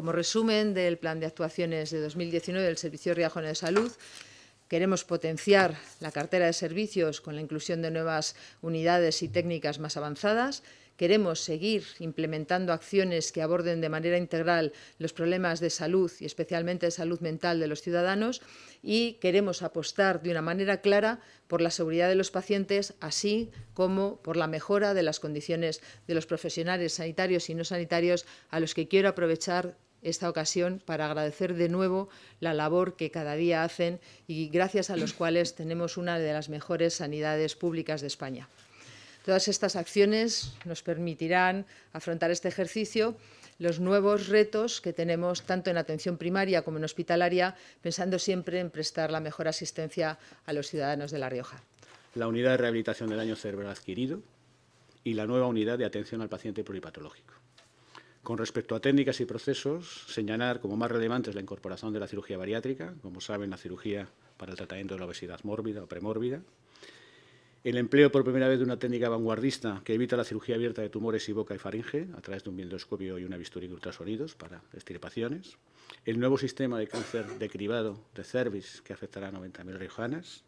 Como resumen del Plan de Actuaciones de 2019 del Servicio Riojano de Salud, Queremos potenciar la cartera de servicios con la inclusión de nuevas unidades y técnicas más avanzadas. Queremos seguir implementando acciones que aborden de manera integral los problemas de salud y especialmente de salud mental de los ciudadanos y queremos apostar de una manera clara por la seguridad de los pacientes, así como por la mejora de las condiciones de los profesionales sanitarios y no sanitarios a los que quiero aprovechar esta ocasión para agradecer de nuevo la labor que cada día hacen y gracias a los cuales tenemos una de las mejores sanidades públicas de España. Todas estas acciones nos permitirán afrontar este ejercicio los nuevos retos que tenemos tanto en atención primaria como en hospitalaria, pensando siempre en prestar la mejor asistencia a los ciudadanos de La Rioja. La unidad de rehabilitación del año cerebral adquirido y la nueva unidad de atención al paciente pluripatológico. Con respecto a técnicas y procesos, señalar como más relevantes la incorporación de la cirugía bariátrica, como saben, la cirugía para el tratamiento de la obesidad mórbida o premórbida, el empleo por primera vez de una técnica vanguardista que evita la cirugía abierta de tumores y boca y faringe a través de un endoscopio y una bisturí de ultrasonidos para extirpaciones, el nuevo sistema de cáncer de cribado de cervix que afectará a 90.000 riojanas,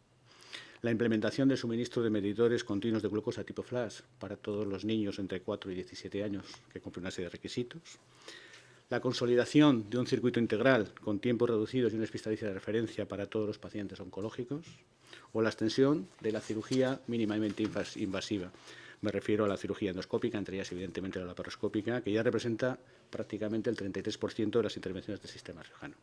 la implementación del suministro de medidores continuos de glucosa tipo flash para todos los niños entre 4 y 17 años que cumplen una serie de requisitos. La consolidación de un circuito integral con tiempos reducidos y una especialista de referencia para todos los pacientes oncológicos. O la extensión de la cirugía mínimamente invasiva. Me refiero a la cirugía endoscópica, entre ellas evidentemente la laparoscópica, que ya representa prácticamente el 33% de las intervenciones del sistema riojano.